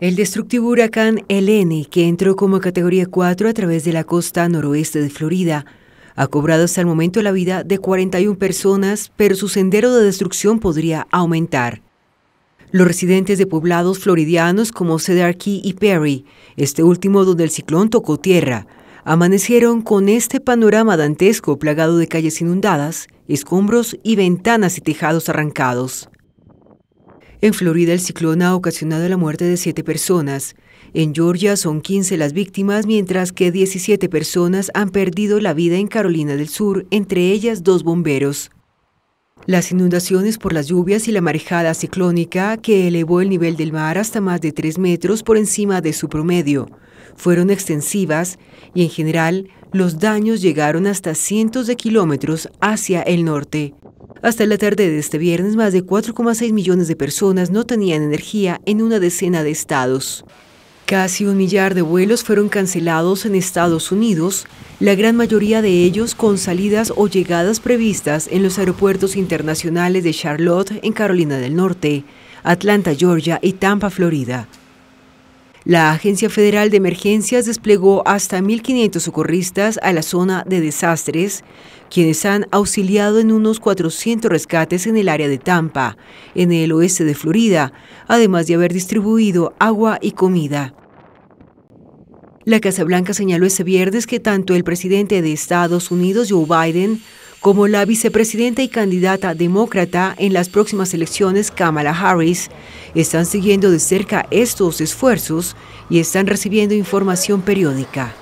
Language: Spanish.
El destructivo huracán Helene, que entró como categoría 4 a través de la costa noroeste de Florida, ha cobrado hasta el momento la vida de 41 personas, pero su sendero de destrucción podría aumentar. Los residentes de poblados floridianos como Cedar Key y Perry, este último donde el ciclón tocó tierra, amanecieron con este panorama dantesco plagado de calles inundadas, escombros y ventanas y tejados arrancados. En Florida el ciclón ha ocasionado la muerte de siete personas. En Georgia son 15 las víctimas, mientras que 17 personas han perdido la vida en Carolina del Sur, entre ellas dos bomberos. Las inundaciones por las lluvias y la marejada ciclónica, que elevó el nivel del mar hasta más de 3 metros por encima de su promedio, fueron extensivas y en general los daños llegaron hasta cientos de kilómetros hacia el norte. Hasta la tarde de este viernes, más de 4,6 millones de personas no tenían energía en una decena de estados. Casi un millar de vuelos fueron cancelados en Estados Unidos, la gran mayoría de ellos con salidas o llegadas previstas en los aeropuertos internacionales de Charlotte, en Carolina del Norte, Atlanta, Georgia y Tampa, Florida. La Agencia Federal de Emergencias desplegó hasta 1.500 socorristas a la zona de desastres, quienes han auxiliado en unos 400 rescates en el área de Tampa, en el oeste de Florida, además de haber distribuido agua y comida. La Casa Blanca señaló ese viernes que tanto el presidente de Estados Unidos, Joe Biden, como la vicepresidenta y candidata demócrata en las próximas elecciones Kamala Harris, están siguiendo de cerca estos esfuerzos y están recibiendo información periódica.